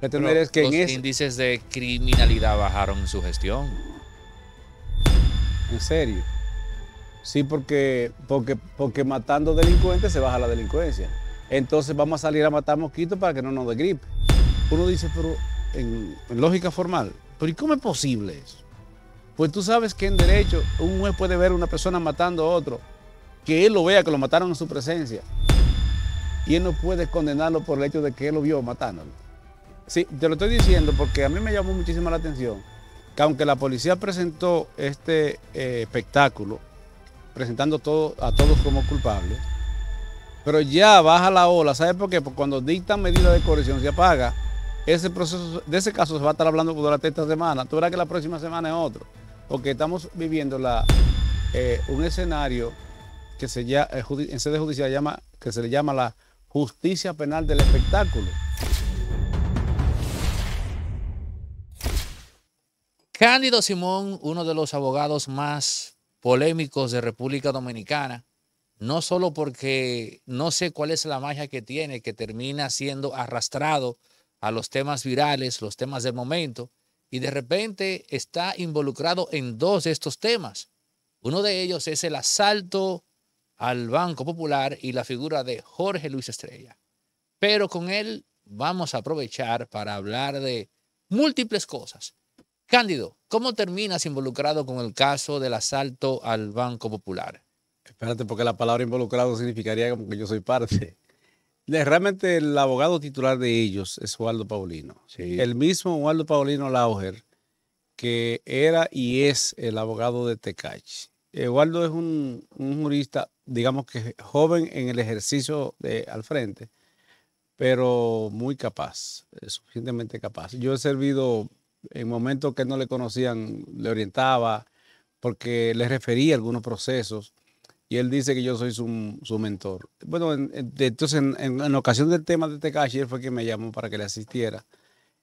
los este índices de criminalidad bajaron en su gestión. ¿En serio? Sí, porque, porque, porque matando delincuentes se baja la delincuencia. Entonces vamos a salir a matar mosquitos para que no nos dé gripe. Uno dice, pero en, lógica formal, pero ¿y cómo es posible eso? Pues tú sabes que en derecho un juez puede ver a una persona matando a otro, que él lo vea, que lo mataron en su presencia, y él no puede condenarlo por el hecho de que él lo vio matándolo. Sí, te lo estoy diciendo porque a mí me llamó muchísimo la atención que aunque la policía presentó este eh, espectáculo, presentando a todos como culpables, pero ya baja la ola, ¿sabes por qué? Porque cuando dictan medidas de corrección se apaga, ese proceso, de ese caso se va a estar hablando durante esta semana, tú verás que la próxima semana es otro, porque estamos viviendo eh, un escenario que se eh, en sede judicial que se le llama la justicia penal del espectáculo. Cándido Simón, uno de los abogados más polémicos de República Dominicana, no solo porque no sé cuál es la magia que tiene, que termina siendo arrastrado a los temas virales, los temas del momento, y de repente está involucrado en dos de estos temas. Uno de ellos es el asalto al Banco Popular y la figura de Jorge Luis Estrella. Pero con él vamos a aprovechar para hablar de múltiples cosas. Cándido, ¿cómo terminas involucrado con el caso del asalto al Banco Popular? Espérate, porque la palabra involucrado significaría como que yo soy parte. Realmente el abogado titular de ellos es Waldo Paulino. El mismo Waldo Paulino Lauger, que era y es el abogado de Tecach. Eh, Waldo es un, jurista, digamos que joven en el ejercicio de, al frente, pero muy capaz, eh, suficientemente capaz. Yo he servido en momentos que no le conocían, le orientaba, porque le refería algunos procesos. Y él dice que yo soy su, mentor. Bueno, entonces en, en, ocasión del tema de Tekashi, él fue quien me llamó para que le asistiera.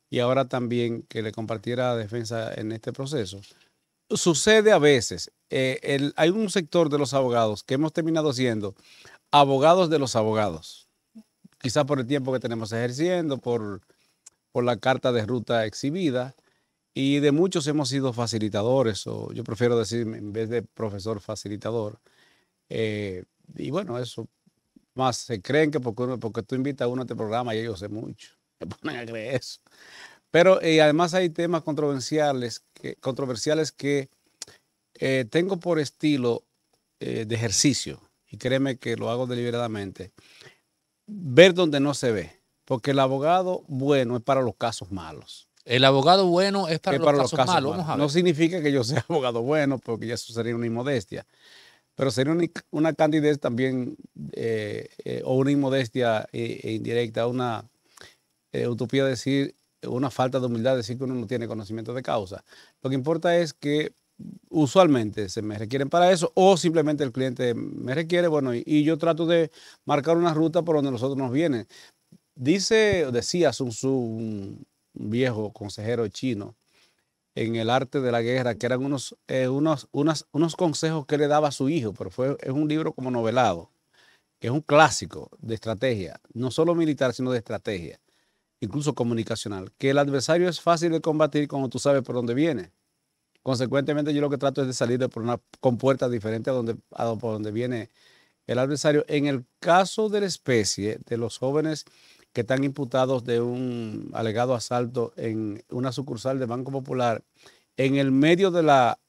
Y ahora también que le compartiera defensa en este proceso. Sucede a veces. Eh, hay un sector de los abogados que hemos terminado siendo abogados de los abogados. Quizás por el tiempo que tenemos ejerciendo, por, por la carta de ruta exhibida. Y de muchos hemos sido facilitadores, o yo prefiero decir en vez de profesor facilitador. Eh, y bueno, eso más se creen que porque, porque tú invitas a uno a este programa, y ellos sé mucho, me ponen a creer eso. Pero eh, además hay temas controversiales que, controversiales que eh, tengo por estilo de ejercicio, y créeme que lo hago deliberadamente, ver donde no se ve, porque el abogado bueno es para los casos malos el abogado bueno es para, los, casos malos. No significa que yo sea abogado bueno, porque ya eso sería una inmodestia. Pero sería una, candidez también, eh, eh, o una inmodestia eh, e indirecta, una utopía decir, una falta de humildad decir que uno no tiene conocimiento de causa. Lo que importa es que usualmente se me requieren para eso o simplemente el cliente me requiere, bueno, y, yo trato de marcar una ruta por donde nosotros nos vienen. Dice, decía Sun un viejo consejero chino en el arte de la guerra, que eran unos, eh, unos, consejos que le daba a su hijo, pero fue, es un libro como novelado, que es un clásico de estrategia, no solo militar, sino de estrategia, incluso comunicacional, que el adversario es fácil de combatir cuando tú sabes por dónde viene. Consecuentemente, yo lo que trato es de salir por una compuerta diferente a donde, donde viene el adversario. En el caso de la especie, de los jóvenes que están imputados de un alegado asalto en una sucursal de Banco Popular en el medio de la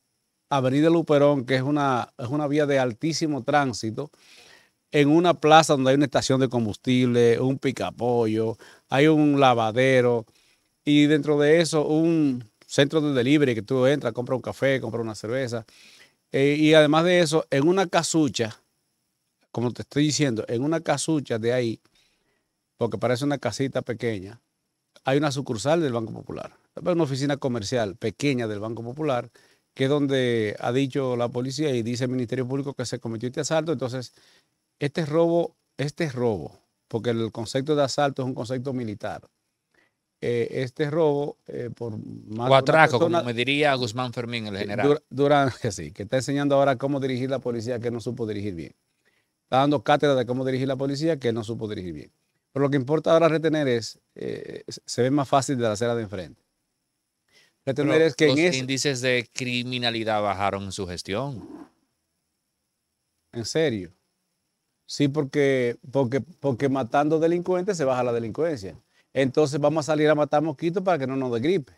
Avenida Luperón, que es una, una vía de altísimo tránsito, en una plaza donde hay una estación de combustible, un picapollo, hay un lavadero y dentro de eso un centro de delivery que tú entras, compras un café, compras una cerveza. Eh, y además de eso, en una casucha, como te estoy diciendo, en una casucha de ahí, porque parece una casita pequeña, hay una sucursal del Banco Popular, una oficina comercial pequeña del Banco Popular, que es donde ha dicho la policía y dice el Ministerio Público que se cometió este asalto. Entonces, este robo, este robo, porque el concepto de asalto es un concepto militar. Eh, este robo eh, por más o atraco, como me diría Guzmán Fermín, el general. Durán, que sí, que está enseñando ahora cómo dirigir la policía que no supo dirigir bien. Está dando cátedra de cómo dirigir la policía que no supo dirigir bien. Pero lo que importa ahora retener es, eh, se ve más fácil de la acera de enfrente. Retener es que los en índices de criminalidad bajaron en su gestión. En serio. Sí, porque, porque, porque matando delincuentes se baja la delincuencia. Entonces vamos a salir a matar mosquitos para que no nos dé gripe.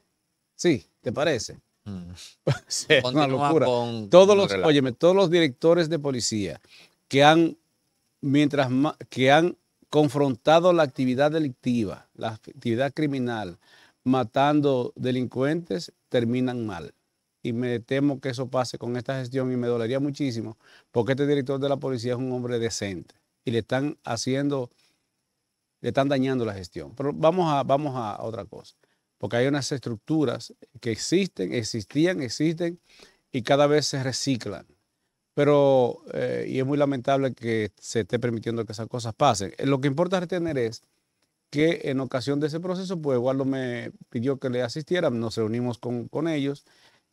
Sí, ¿te parece? Mm. una locura. Con, todos los, óyeme, todos los directores de policía que han, mientras que han confrontado la actividad delictiva, la actividad criminal, matando delincuentes, terminan mal. Y me temo que eso pase con esta gestión y me dolería muchísimo porque este director de la policía es un hombre decente y le están haciendo, le están dañando la gestión. Pero vamos a, vamos a otra cosa, porque hay unas estructuras que existen, existían, existen y cada vez se reciclan. Pero, eh, y es muy lamentable que se esté permitiendo que esas cosas pasen. Eh, lo que importa retener es que en ocasión de ese proceso, pues Waldo me pidió que le asistiera, nos reunimos con, ellos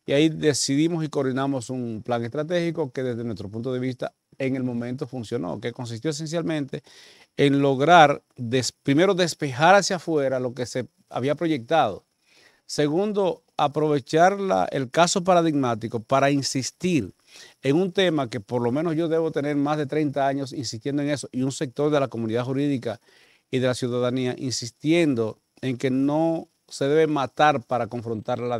y ahí decidimos y coordinamos un plan estratégico que desde nuestro punto de vista en el momento funcionó, que consistió esencialmente en lograr primero despejar hacia afuera lo que se había proyectado. Segundo, aprovechar el caso paradigmático para insistir en un tema que por lo menos yo debo tener más de 30 años insistiendo en eso y un sector de la comunidad jurídica y de la ciudadanía insistiendo en que no se debe matar para confrontar la,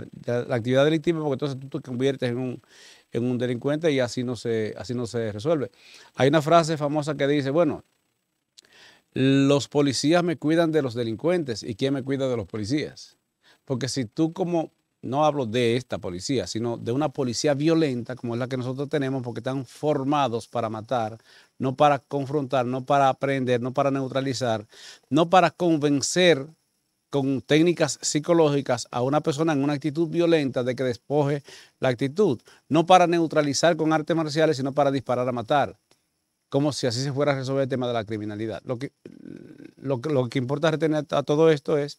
actividad delictiva porque entonces tú te conviertes en un, delincuente y así no, así no se resuelve. Hay una frase famosa que dice, bueno, los policías me cuidan de los delincuentes y quién me cuida de los policías. Porque si tú como no hablo de esta policía, sino de una policía violenta como es la que nosotros tenemos, porque están formados para matar, no para confrontar, no para aprender, no para neutralizar, no para convencer con técnicas psicológicas a una persona en una actitud violenta de que despoje la actitud, no para neutralizar con artes marciales, sino para disparar a matar, como si así se fuera a resolver el tema de la criminalidad. Lo que, lo, que importa retener a todo esto es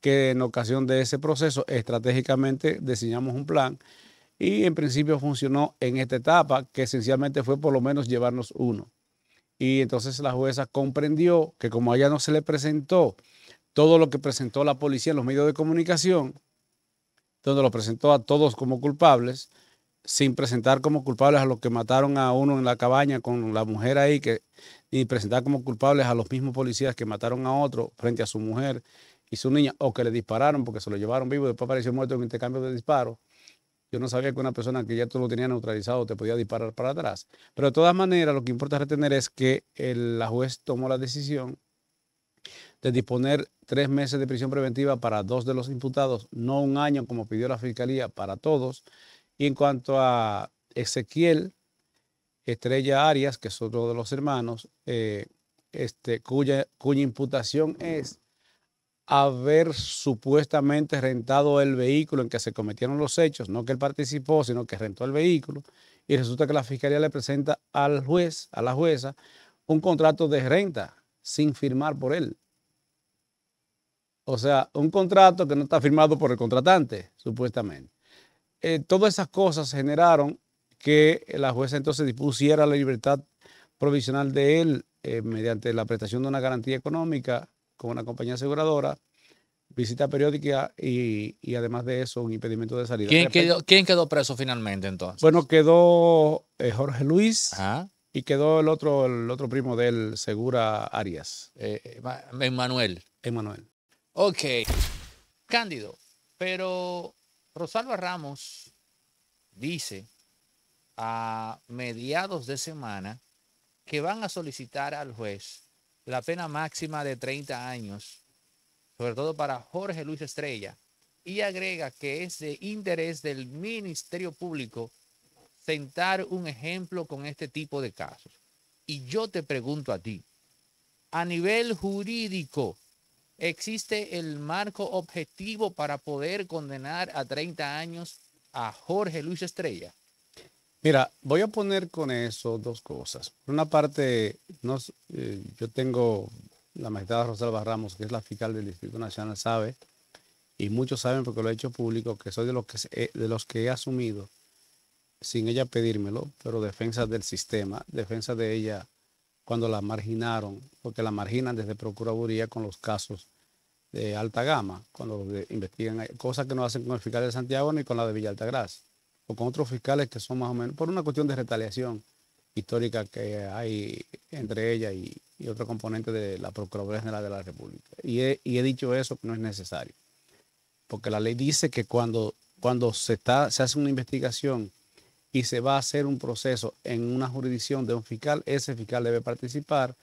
que en ocasión de ese proceso estratégicamente diseñamos un plan y en principio funcionó en esta etapa, que esencialmente fue por lo menos llevarnos uno. Y entonces la jueza comprendió que como a ella no se le presentó todo lo que presentó la policía en los medios de comunicación, donde lo presentó a todos como culpables, sin presentar como culpables a los que mataron a uno en la cabaña con la mujer ahí, que, ni presentar como culpables a los mismos policías que mataron a otro frente a su mujer, y su niña, o que le dispararon porque se lo llevaron vivo, después apareció muerto en intercambio de disparos. Yo no sabía que una persona que ya tú lo tenías neutralizado te podía disparar para atrás. Pero de todas maneras, lo que importa retener es que el, la juez tomó la decisión de disponer tres meses de prisión preventiva para dos de los imputados, no un año como pidió la fiscalía para todos. Y en cuanto a Ezequiel Estrella Arias, que es otro de los hermanos, eh, este, cuya imputación es haber supuestamente rentado el vehículo en que se cometieron los hechos, no que él participó, sino que rentó el vehículo, y resulta que la fiscalía le presenta al juez, a la jueza, un contrato de renta sin firmar por él. O sea, un contrato que no está firmado por el contratante, supuestamente. Eh, todas esas cosas generaron que la jueza entonces dispusiera la libertad provisional de él eh, mediante la prestación de una garantía económica con una compañía aseguradora, visita periódica y, además de eso un impedimento de salida. ¿Quién, quedó, preso finalmente entonces? Bueno, quedó eh, Jorge Luis. Y quedó el otro, el otro primo del Segura Arias. Eh, Emanuel. Eh, Emanuel. Ok. Cándido, pero Rosalba Ramos dice a mediados de semana que van a solicitar al juez la pena máxima de 30 años, sobre todo para Jorge Luis Estrella, y agrega que es de interés del Ministerio Público sentar un ejemplo con este tipo de casos. Y yo te pregunto a ti, a nivel jurídico, ¿existe el marco objetivo para poder condenar a 30 años a Jorge Luis Estrella? Mira, voy a poner con eso dos cosas. Por una parte, nos, eh, yo tengo la magistrada Rosalba Ramos, que es la fiscal del Distrito Nacional, sabe, y muchos saben porque lo he hecho público, que soy de los que, eh, de los que he asumido, sin ella pedírmelo, pero defensa del sistema, defensa de ella cuando la marginaron, porque la marginan desde Procuraduría con los casos de alta gama, cuando investigan, eh, cosas que no hacen con el fiscal de Santiago ni con la de Villa Altagracia o con otros fiscales que son más o menos, por una cuestión de retaliación histórica que hay entre ella y, otro componente de la Procuraduría General de la República. Y he, dicho eso, que no es necesario, porque la ley dice que cuando, cuando se, está, se hace una investigación y se va a hacer un proceso en una jurisdicción de un fiscal, ese fiscal debe participar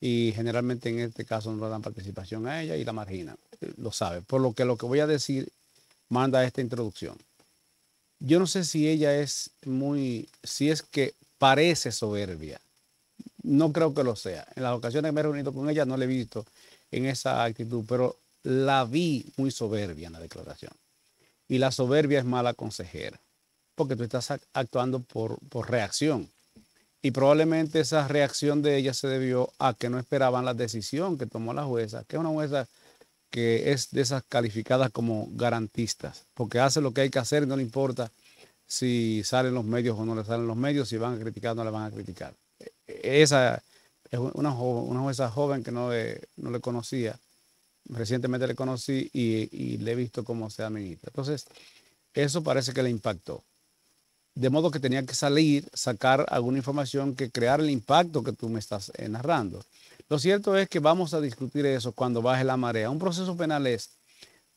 y generalmente en este caso no le dan participación a ella y la margina lo sabe. Por lo que lo que voy a decir manda esta introducción yo no sé si ella es muy, si es que parece soberbia. No creo que lo sea. En las ocasiones que me he reunido con ella no la he visto en esa actitud, pero la vi muy soberbia en la declaración. Y la soberbia es mala consejera, porque tú estás actuando por, reacción. Y probablemente esa reacción de ella se debió a que no esperaban la decisión que tomó la jueza, que es una jueza que es de esas calificadas como garantistas, porque hace lo que hay que hacer, no le importa si salen los medios o no le salen los medios, si van a criticar o no le van a criticar. E, e, esa es una, joven, una jueza joven que no le, no le conocía, recientemente le conocí y, le he visto cómo se amiguita. Entonces, eso parece que le impactó. De modo que tenía que salir, sacar alguna información que creara el impacto que tú me estás eh, narrando. Lo cierto es que vamos a discutir eso cuando baje la marea. Un proceso penal es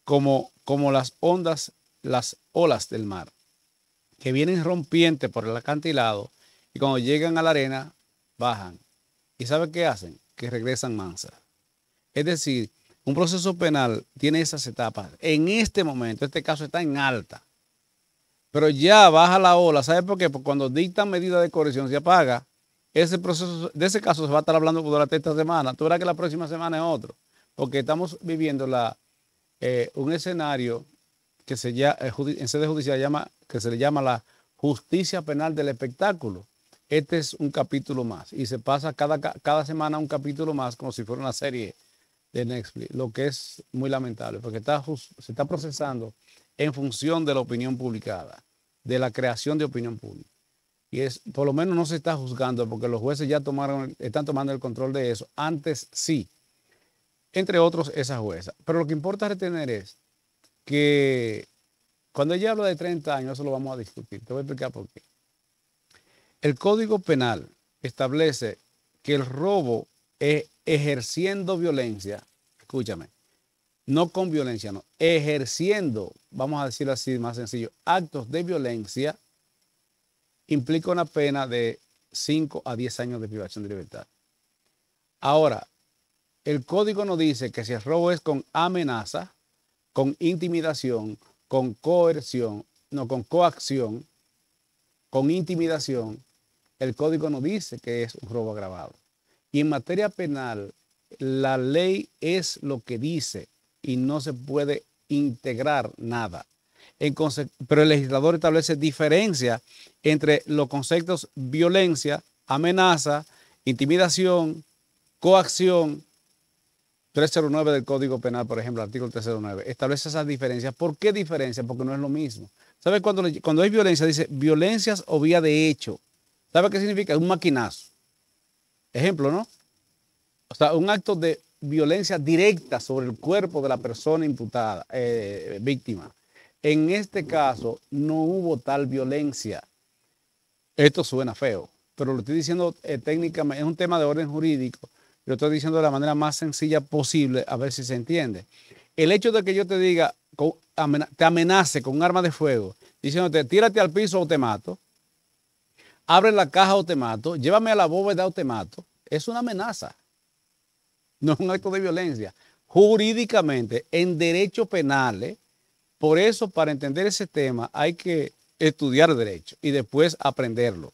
como, como las ondas, las olas del mar, que vienen rompientes por el acantilado y cuando llegan a la arena, bajan. ¿Y sabe qué hacen? Que regresan mansas. Es decir, un proceso penal tiene esas etapas. En este momento, este caso está en alta. Pero ya baja la ola. ¿Sabe por qué? Porque cuando dictan medidas de corrección se apaga ese proceso, de ese caso se va a estar hablando durante esta semana. Tú verás que la próxima semana es otro, porque estamos viviendo eh, un escenario que se eh, en sede judicial llama, que se le llama la justicia penal del espectáculo. Este es un capítulo más y se pasa cada, semana un capítulo más como si fuera una serie de Netflix, lo que es muy lamentable, porque se está procesando en función de la opinión publicada, de la creación de opinión pública y es, por lo menos no se está juzgando porque los jueces ya tomaron, están tomando el control de eso. Antes sí, entre otros esa jueza. Pero lo que importa retener es que cuando ella habla de 30 años, eso lo vamos a discutir. Te voy a explicar por qué. El Código Penal establece que el robo es ejerciendo violencia, escúchame, no con violencia, no, ejerciendo, vamos a decirlo así más sencillo, actos de violencia implica una pena de 5 a 10 años de privación de libertad. Ahora, el código nos dice que si el robo es con amenaza, con intimidación, con coerción, no, con coacción, con intimidación, el código no dice que es un robo agravado. Y en materia penal, la ley es lo que dice y no se puede integrar nada pero el legislador establece diferencia entre los conceptos violencia, amenaza, intimidación, coacción. 309 del Código Penal, por ejemplo, artículo 309, establece esas diferencias. ¿Por qué diferencias? Porque no es lo mismo. ¿Sabes cuando, cuando hay violencia? Dice violencias o vía de hecho. ¿Sabe qué significa? Un maquinazo. Ejemplo, ¿no? O sea, un acto de violencia directa sobre el cuerpo de la persona imputada, eh, víctima. En este caso no hubo tal violencia. Esto suena feo, pero lo estoy diciendo eh, técnicamente, es un tema de orden jurídico. Lo estoy diciendo de la manera más sencilla posible, a ver si se entiende. El hecho de que yo te diga, te amenace con un arma de fuego, diciéndote, tírate al piso o te mato, abre la caja o te mato, llévame a la bóveda o te mato, es una amenaza, no es un acto de violencia. Jurídicamente, en derecho penal, por eso, para entender ese tema, hay que estudiar derecho y después aprenderlo.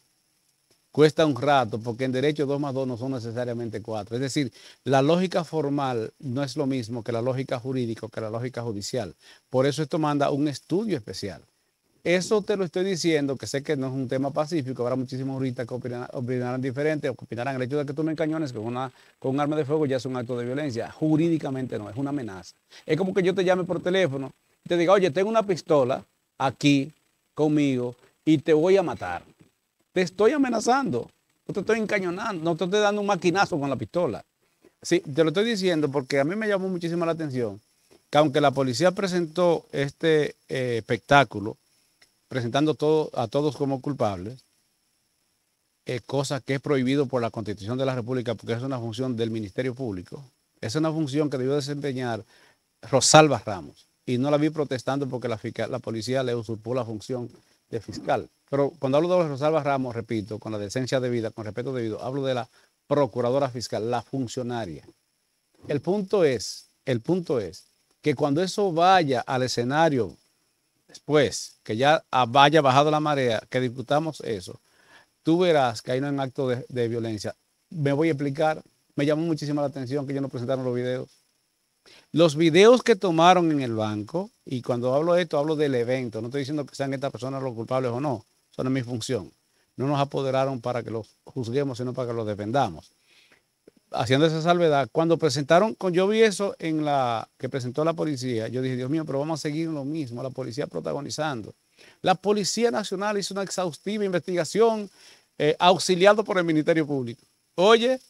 Cuesta un rato, porque en derecho dos más 2 no son necesariamente 4. Es decir, la lógica formal no es lo mismo que la lógica jurídica o que la lógica judicial. Por eso esto manda un estudio especial. Eso te lo estoy diciendo, que sé que no es un tema pacífico, habrá muchísimos juristas que opinarán, o que opinarán el hecho de que tú me encañones con, una, con un arma de fuego ya es un acto de violencia. Jurídicamente no, es una amenaza. Es como que yo te llame por teléfono te diga, oye, tengo una pistola aquí conmigo y te voy a matar. Te estoy amenazando, no te estoy encañonando, no te estoy dando un maquinazo con la pistola. Sí, te lo estoy diciendo porque a mí me llamó muchísimo la atención que aunque la policía presentó este eh, espectáculo, presentando a todos como culpables, eh, cosa que es prohibido por la Constitución de la República porque es una función del Ministerio Público, es una función que debió desempeñar Rosalba Ramos y no la vi protestando porque la, la policía le usurpó la función de fiscal. Pero cuando hablo de Rosalba Ramos, repito, con la decencia debida, con respeto debido, hablo de la procuradora fiscal, la funcionaria. El punto es, el punto es que cuando eso vaya al escenario después, que ya vaya bajado la marea, que disputamos eso, tú verás que hay un acto de, violencia. Me voy a explicar, me llamó muchísimo la atención que ellos no presentaron los videos. Los videos que tomaron en el banco, y cuando hablo de esto, hablo del evento, no estoy diciendo que sean estas personas los culpables o no, son no es mi función. No nos apoderaron para que los juzguemos, sino para que los defendamos. Haciendo esa salvedad, cuando presentaron, yo vi eso en la que presentó la policía, yo dije, Dios mío, pero vamos a seguir lo mismo, la policía protagonizando. La Policía Nacional hizo una exhaustiva investigación eh, auxiliado por el Ministerio Público. Oye,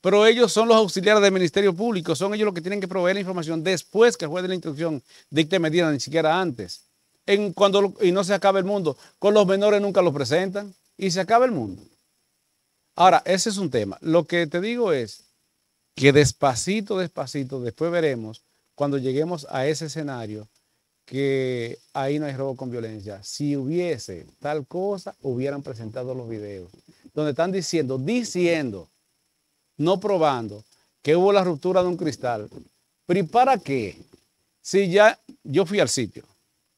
pero ellos son los auxiliares del Ministerio Público, son ellos los que tienen que proveer la información después que el juez de la instrucción dicte medida, ni siquiera antes. cuando, y no se acaba el mundo. Con los menores nunca los presentan y se acaba el mundo. Ahora, ese es un tema. Lo que te digo es que despacito, despacito, después veremos cuando lleguemos a ese escenario que ahí no hay robo con violencia. Si hubiese tal cosa, hubieran presentado los videos donde están diciendo, diciendo no probando que hubo la ruptura de un cristal. ¿Pero para qué? Si ya yo fui al sitio,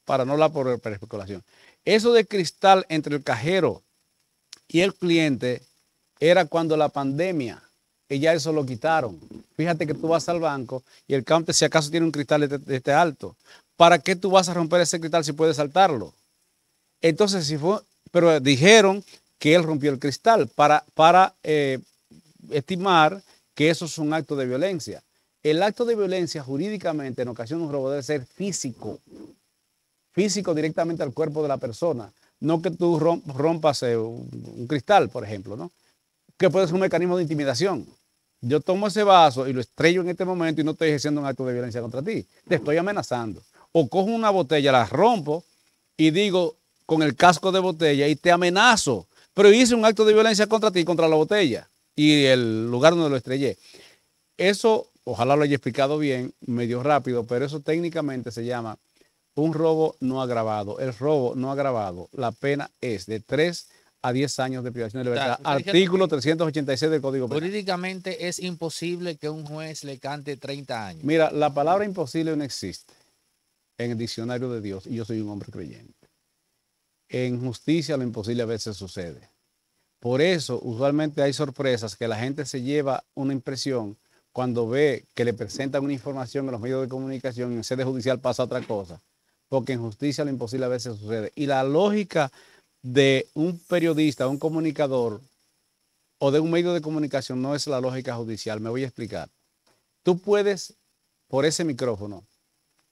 para no la por, especulación. Eso de cristal entre el cajero y el cliente era cuando la pandemia, y ya eso lo quitaron. Fíjate que tú vas al banco y el counter si acaso tiene un cristal de, este, este alto. ¿Para qué tú vas a romper ese cristal si puedes saltarlo? Entonces, si fue, pero dijeron que él rompió el cristal para, para eh, estimar que eso es un acto de violencia. El acto de violencia jurídicamente en ocasiones un robo debe ser físico, físico directamente al cuerpo de la persona, no que tú rompas eh, un cristal, por ejemplo, ¿no? que puede ser un mecanismo de intimidación. Yo tomo ese vaso y lo estrello en este momento y no estoy ejerciendo un acto de violencia contra ti, te estoy amenazando. O cojo una botella, la rompo y digo con el casco de botella y te amenazo, pero hice un acto de violencia contra ti, contra la botella y el lugar donde lo estrellé. Eso, ojalá lo haya explicado bien, medio rápido, pero eso técnicamente se llama un robo no agravado. El robo no agravado, la pena es de 3 a 10 años de privación de libertad. Artículo 386 del Código Penal. Jurídicamente es imposible que un juez le cante 30 años. Mira, la palabra imposible no existe en el diccionario de Dios y yo soy un hombre creyente. En justicia lo imposible a veces sucede. Por eso, usualmente hay sorpresas que la gente se lleva una impresión cuando ve que le presentan una información en los medios de comunicación y en sede judicial pasa otra cosa. Porque en justicia lo imposible a veces sucede. Y la lógica de un periodista, un comunicador o de un medio de comunicación no es la lógica judicial. Me voy a explicar. Tú puedes, por ese micrófono,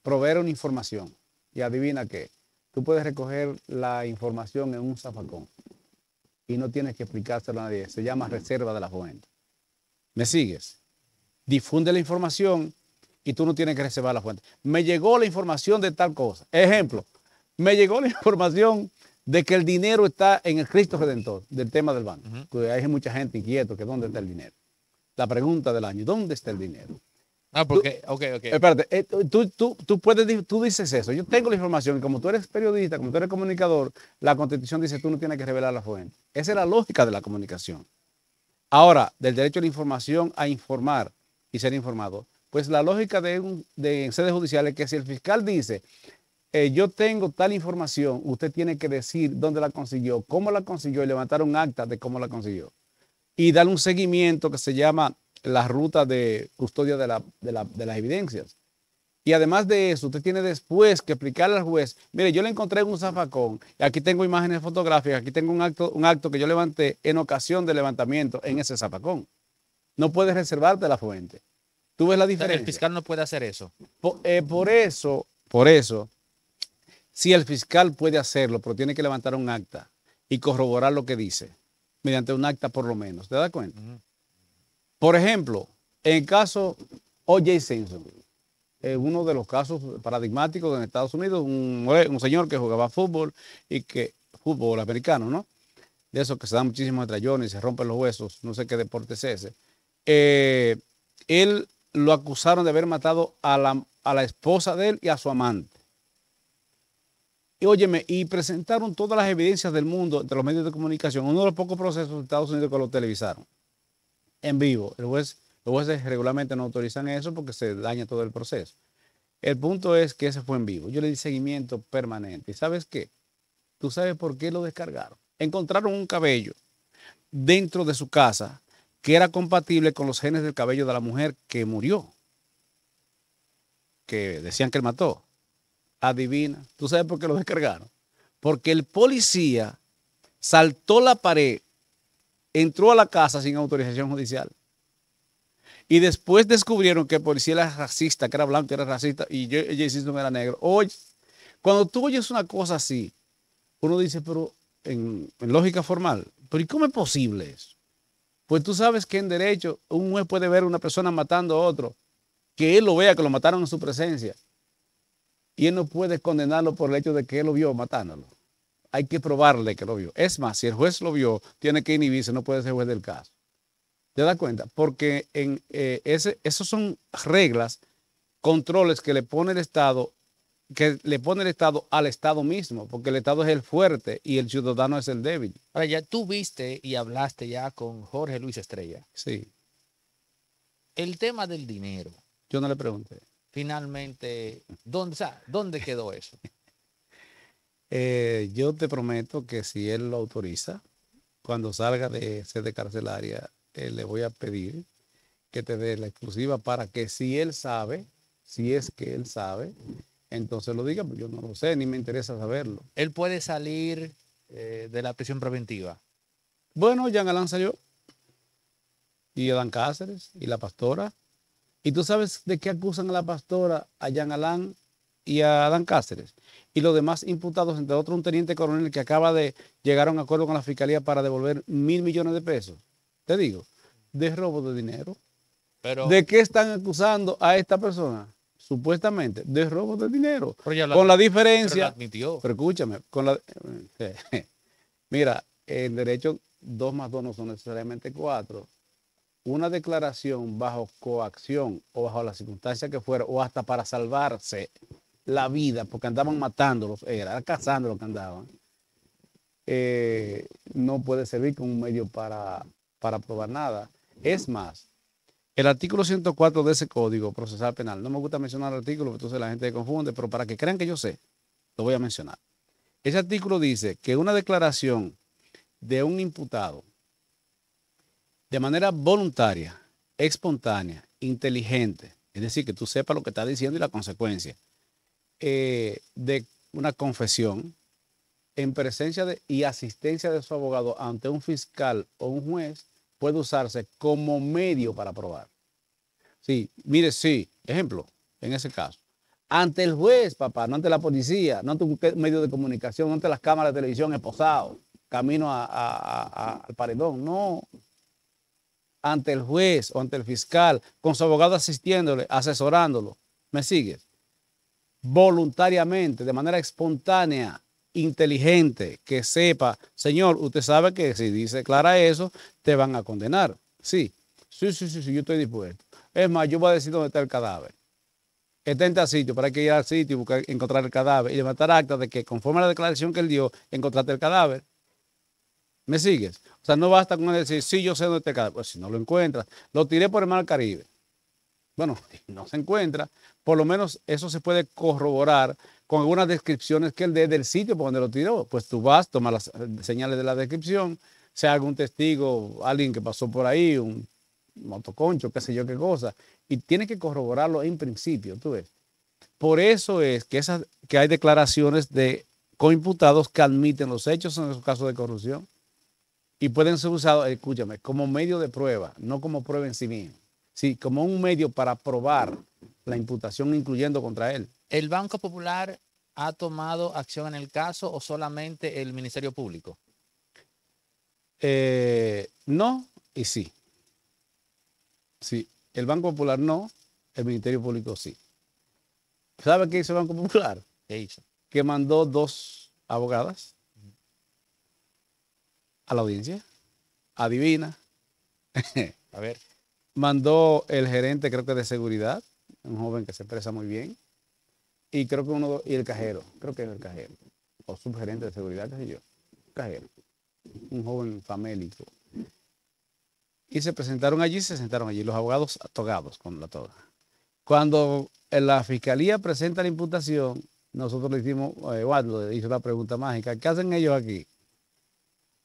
proveer una información. Y adivina qué. Tú puedes recoger la información en un zafacón y no tienes que explicárselo a nadie. Se llama reserva de la fuente. ¿Me sigues? Difunde la información y tú no tienes que reservar la fuente. Me llegó la información de tal cosa. Ejemplo, me llegó la información de que el dinero está en el Cristo Redentor, del tema del banco. Pues hay mucha gente inquieta que dónde está el dinero. La pregunta del año, ¿dónde está el dinero? Ah, porque, tú, ok, ok. Espérate, eh, tú, puedes, tú dices eso. Yo tengo la información como tú eres periodista, como tú eres comunicador, la constitución dice tú no tienes que revelar la fuente. Esa es la lógica de la comunicación. Ahora, del derecho a la información, a informar y ser informado, pues la lógica de, un, de sede judicial es que si el fiscal dice, eh, yo tengo tal información, usted tiene que decir dónde la consiguió, cómo la consiguió y levantar un acta de cómo la consiguió. Y dar un seguimiento que se llama la ruta de custodia de, las evidencias. Y además de eso, usted tiene después que explicarle al juez, mire, yo le encontré en un zafacón, aquí tengo imágenes fotográficas, aquí tengo un acto, un acto que yo levanté en ocasión de levantamiento en ese zapacón. No puedes reservarte la fuente. Tú ves la diferencia. el fiscal no puede hacer eso. Eh, por, eso, por eso, si el fiscal puede hacerlo, pero tiene que levantar un acta y corroborar lo que dice, mediante un acta por lo menos. ¿Te das cuenta? Por ejemplo, en el caso O.J. Simpson, uno de los casos paradigmáticos en Estados Unidos, un, señor que jugaba fútbol y que, fútbol americano, ¿no? De esos que se dan muchísimos atrayones, y se rompen los huesos, no sé qué deporte es ese. Eh, él lo acusaron de haber matado a la, esposa de él y a su amante. Y óyeme, y presentaron todas las evidencias del mundo de los medios de comunicación, uno de los pocos procesos de Estados Unidos que lo televisaron en vivo. los jueces regularmente no autorizan eso porque se daña todo el proceso. El punto es que ese fue en vivo. Yo le di seguimiento permanente. ¿Y sabes qué? ¿Tú sabes por qué lo descargaron? Encontraron un cabello dentro de su casa que era compatible con los genes del cabello de la mujer que murió, que decían que él mató. Adivina, ¿tú sabes por qué lo descargaron? Porque el policía saltó la pared entró a la casa sin autorización judicial. Y después descubrieron que el policía era racista, que era blanco, que era racista, y Jay no era negro. hoy cuando tú oyes una cosa así, uno dice, pero en, en lógica formal, pero ¿y cómo es posible eso? Pues tú sabes que en derecho un juez puede ver a una persona matando a otro, que él lo vea, que lo mataron en su presencia, y él no puede condenarlo por el hecho de que él lo vio matándolo hay que probarle que lo vio. Es más, si el juez lo vio, tiene que inhibirse, no puede ser juez del caso. ¿Te das cuenta? Porque en, eh, esos son reglas, controles que le pone el Estado, que le pone el Estado al Estado mismo, porque el Estado es el fuerte y el ciudadano es el débil. Ahora, ya tú viste y hablaste ya con Jorge Luis Estrella. Sí. El tema del dinero. Yo no le pregunté. Finalmente, ¿dónde, ¿dónde quedó eso? Eh, yo te prometo que si él lo autoriza, cuando salga de sede carcelaria, eh, le voy a pedir que te dé la exclusiva para que si él sabe, si es que él sabe, entonces lo diga, porque yo no lo sé, ni me interesa saberlo. Él puede salir eh, de la prisión preventiva. Bueno, Jean Alain salió. Y Adán Cáceres y la pastora. Y tú sabes de qué acusan a la pastora, a Jean Alain y a Adán Cáceres. Y los demás imputados, entre otros un teniente coronel que acaba de llegar a un acuerdo con la fiscalía para devolver mil millones de pesos. Te digo, de robo de dinero. Pero, ¿De qué están acusando a esta persona? Supuestamente, de robo de dinero. con la diferencia. Pero escúchame, con la. Mira, en derecho, dos más dos no son necesariamente cuatro una declaración bajo coacción o bajo la circunstancia que fuera, o hasta para salvarse, la vida porque andaban matándolos, eh, era cazándolos que andaban. Eh, no puede servir como un medio para, para probar nada. Es más, el artículo 104 de ese código procesal penal, no me gusta mencionar el artículo, entonces la gente se confunde, pero para que crean que yo sé, lo voy a mencionar. Ese artículo dice que una declaración de un imputado de manera voluntaria, espontánea, inteligente, es decir, que tú sepas lo que está diciendo y la consecuencia, eh, de una confesión en presencia de, y asistencia de su abogado ante un fiscal o un juez puede usarse como medio para probar. Sí, mire, sí, ejemplo, en ese caso. Ante el juez, papá, no ante la policía, no ante un medio de comunicación, no ante las cámaras de televisión esposado, camino al paredón, no. Ante el juez o ante el fiscal, con su abogado asistiéndole, asesorándolo. ¿Me sigues? voluntariamente, de manera espontánea, inteligente, que sepa, Señor, usted sabe que si dice clara eso, te van a condenar. Sí, sí, sí, sí, yo estoy dispuesto. Es más, yo voy a decir dónde está el cadáver. Está en tal sitio, para que ir al sitio y buscar, encontrar el cadáver y levantar acta de que conforme a la declaración que él dio, encontraste el cadáver. ¿Me sigues? O sea, no basta con decir, sí, yo sé dónde está el cadáver. Pues si no lo encuentras, lo tiré por el mar Caribe. Bueno, no se encuentra. Por lo menos eso se puede corroborar con algunas descripciones que él dé del sitio por donde lo tiró. Pues tú vas, tomas las eh, señales de la descripción, sea algún testigo, alguien que pasó por ahí, un motoconcho, qué sé yo qué cosa, y tienes que corroborarlo en principio, tú ves. Por eso es que, esas, que hay declaraciones de coimputados que admiten los hechos en esos casos de corrupción y pueden ser usados, escúchame, como medio de prueba, no como prueba en sí mismo sí, como un medio para probar la imputación, incluyendo contra él. ¿El Banco Popular ha tomado acción en el caso o solamente el Ministerio Público? Eh, no y sí. Sí, el Banco Popular no, el Ministerio Público sí. ¿Sabe qué hizo el Banco Popular? ¿Qué hizo? Que mandó dos abogadas a la audiencia. Adivina. A ver mandó el gerente, creo que de seguridad, un joven que se expresa muy bien, y creo que uno, y el cajero, creo que es el cajero, o subgerente de seguridad, qué sé yo, cajero, un joven famélico. Y se presentaron allí, se sentaron allí, los abogados togados con la toga. Cuando eh, la fiscalía presenta la imputación, nosotros le hicimos, eh, le hizo la pregunta mágica, ¿qué hacen ellos aquí?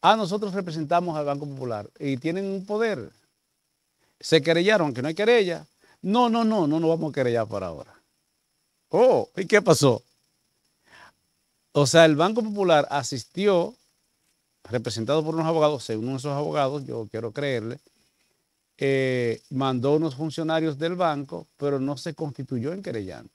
Ah, nosotros representamos al Banco Popular y tienen un poder se querellaron que no hay querella. No, no, no, no nos vamos a querellar por ahora. Oh, ¿y qué pasó? O sea, el Banco Popular asistió, representado por unos abogados, según esos abogados, yo quiero creerle, eh, mandó unos funcionarios del banco, pero no se constituyó en querellante.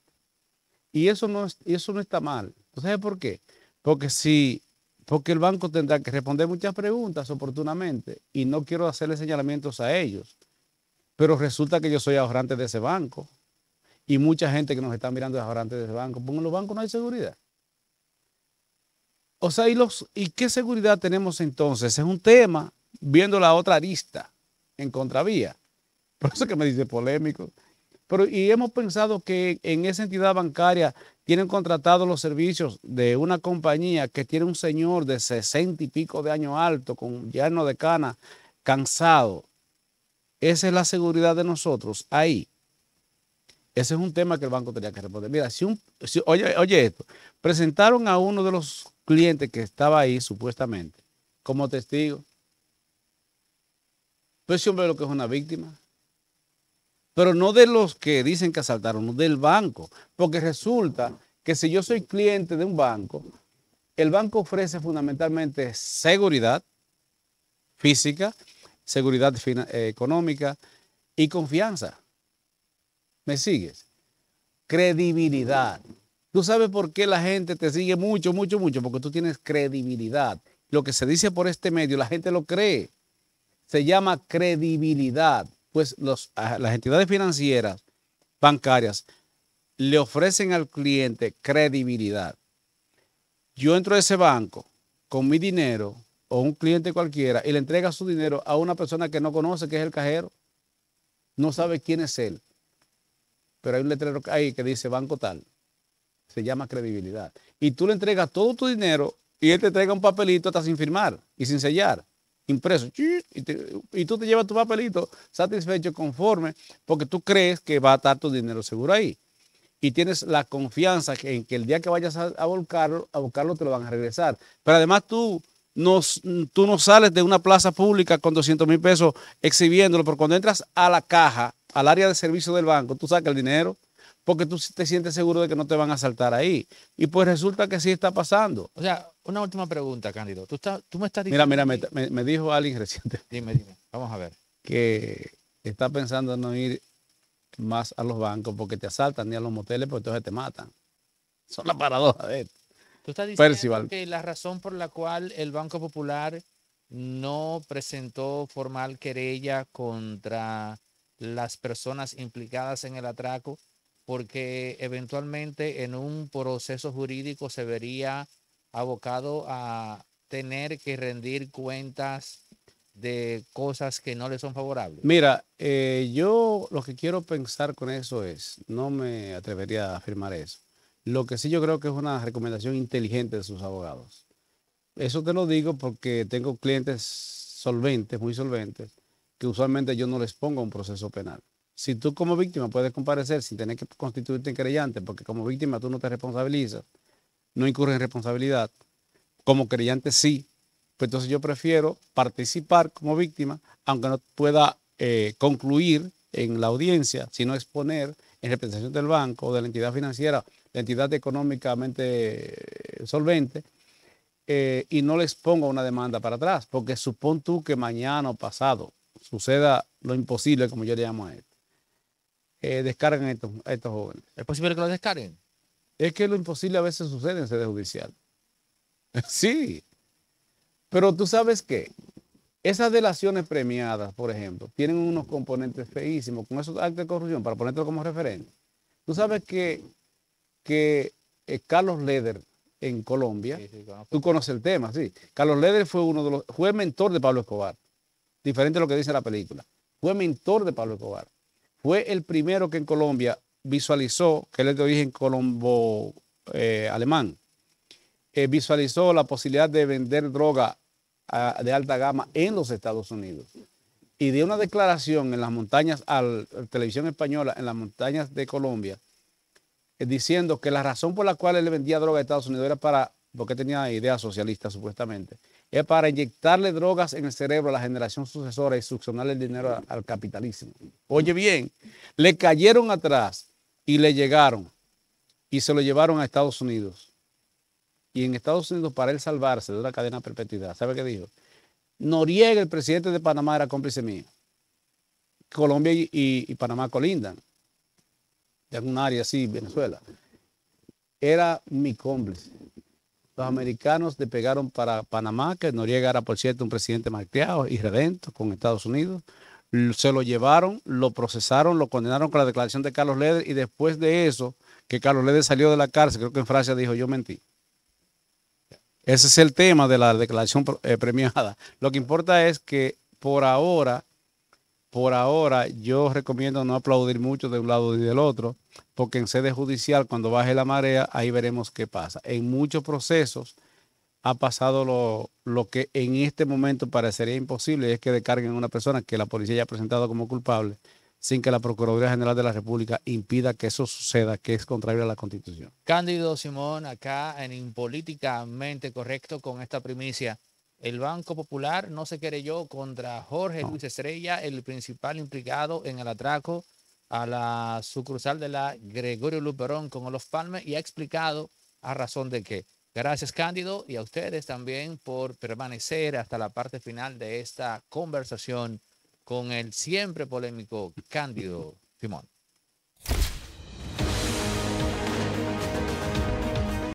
Y eso no, eso no está mal. ¿Entonces por qué? Porque si, porque el banco tendrá que responder muchas preguntas oportunamente y no quiero hacerle señalamientos a ellos. Pero resulta que yo soy ahorrante de ese banco. Y mucha gente que nos está mirando es ahorrante de ese banco. Porque en los bancos no hay seguridad. O sea, ¿y, qué seguridad tenemos entonces? Es un tema viendo la otra arista en contravía. Por eso que me dice polémico. Pero, y hemos pensado que en esa entidad bancaria tienen contratados los servicios de una compañía que tiene un señor de sesenta y pico de año alto, con yerno de cana, cansado, esa es la seguridad de nosotros ahí. Ese es un tema que el banco tenía que responder. Mira, oye, esto, presentaron a uno de los clientes que estaba ahí supuestamente como testigo. Pues ese hombre lo que es una víctima. Pero no de los que dicen que asaltaron, del banco. Porque resulta que si yo soy cliente de un banco, el banco ofrece fundamentalmente seguridad física seguridad eh, económica y confianza. ¿Me sigues? Credibilidad. ¿Tú sabes por qué la gente te sigue mucho, mucho, mucho? Porque tú tienes credibilidad. Lo que se dice por este medio, la gente lo cree. Se llama credibilidad. Pues las entidades financieras, bancarias, le ofrecen al cliente credibilidad. Yo entro a ese banco con mi dinero, o un cliente cualquiera y le entrega su dinero a una persona que no conoce, que es el cajero, no sabe quién es él. Pero hay un letrero ahí que dice banco tal. Se llama credibilidad. Y tú le entregas todo tu dinero y él te entrega un papelito hasta sin firmar y sin sellar, impreso. Y, tú te llevas tu papelito satisfecho, conforme, porque tú crees que va a estar tu dinero seguro ahí y tienes la confianza en que el día que vayas a, volcarlo, a buscarlo te lo van a regresar. Pero además tú tú no sales de una plaza pública con 200 mil pesos exhibiéndolo, pero cuando entras a la caja, al área de servicio del banco, tú sacas el dinero porque tú te sientes seguro de que no te van a asaltar ahí. Y pues resulta que sí está pasando. O sea, una última pregunta, Cándido. Tú, tú me estás Mira, mira, me, dijo alguien reciente. Dime, Vamos a ver. Que está pensando en no ir más a los bancos porque te asaltan ni a los moteles, porque entonces te matan. Son la paradoja de esto que la razón por la cual el Banco Popular no presentó formal querella contra las personas implicadas en el atraco, porque eventualmente en un proceso jurídico se vería abocado a tener que rendir cuentas de cosas que no le son favorables. Mira, eh, yo lo que quiero pensar con eso es, no me atrevería a afirmar eso, lo que sí yo creo que es una recomendación inteligente de sus abogados. Eso te lo digo porque tengo clientes solventes, muy solventes, que usualmente yo no les pongo un proceso penal. Si tú como víctima puedes comparecer sin tener que constituirte en creyente, porque como víctima tú no te responsabilizas, no incurres en responsabilidad, como creyente sí, pues entonces yo prefiero participar como víctima, aunque no pueda eh, concluir en la audiencia, sino exponer en representación del banco o de la entidad financiera entidad económicamente eh, solvente, eh, y no les ponga una demanda para atrás, porque supón tú que mañana o pasado suceda lo imposible, como yo le llamo a esto, eh, descargan a estos, jóvenes. ¿Es posible que lo descarguen? Es que lo imposible a veces sucede en sede judicial. sí, pero tú sabes que esas delaciones premiadas, por ejemplo, tienen unos componentes feísimos con esos actos de corrupción, para ponerlo como referente. Tú sabes que que eh, Carlos Leder en Colombia, tú conoces el tema, sí. Carlos Leder fue uno de los, fue mentor de Pablo Escobar, diferente a lo que dice la película. Fue mentor de Pablo Escobar. Fue el primero que en Colombia visualizó, que le es de origen colombo eh, alemán, eh, visualizó la posibilidad de vender droga ah, de alta gama en los Estados Unidos. Y dio una declaración en las montañas, a la televisión española, en las montañas de Colombia, eh, diciendo que la razón por la cual él vendía droga a Estados Unidos era para, porque tenía ideas socialistas supuestamente, es para inyectarle drogas en el cerebro a la generación sucesora y succionarle el dinero al capitalismo. Oye bien, le cayeron atrás y le llegaron y se lo llevaron a Estados Unidos. Y en Estados Unidos, para él salvarse de la cadena perpetua perpetuidad, ¿sabe qué dijo? Noriega, el presidente de Panamá, era cómplice mío. Colombia y Panamá colindan de algún área así, Venezuela, era mi cómplice. Los americanos le pegaron para Panamá, que Noriega era, por cierto, un presidente malcriado y redento con Estados Unidos. Se lo llevaron, lo procesaron, lo condenaron con la declaración de Carlos Leder y después de eso, que Carlos Leder salió de la cárcel, creo que en Francia dijo, yo mentí. Ese es el tema de la declaración eh, premiada. Lo que importa es que por ahora por ahora yo recomiendo no aplaudir mucho de un lado y del otro, porque en sede judicial, cuando baje la marea, ahí veremos qué pasa. En muchos procesos ha pasado lo, que en este momento parecería imposible, es que descarguen a una persona que la policía haya presentado como culpable, sin que la Procuraduría General de la República impida que eso suceda, que es contrario a la Constitución. Cándido Simón, acá en Impolíticamente Correcto, con esta primicia. El Banco Popular no se querelló contra Jorge Luis Estrella, el principal implicado en el atraco a la sucursal de la Gregorio Luperón con Olof Palme y ha explicado a razón de que. Gracias Cándido y a ustedes también por permanecer hasta la parte final de esta conversación con el siempre polémico Cándido Simón.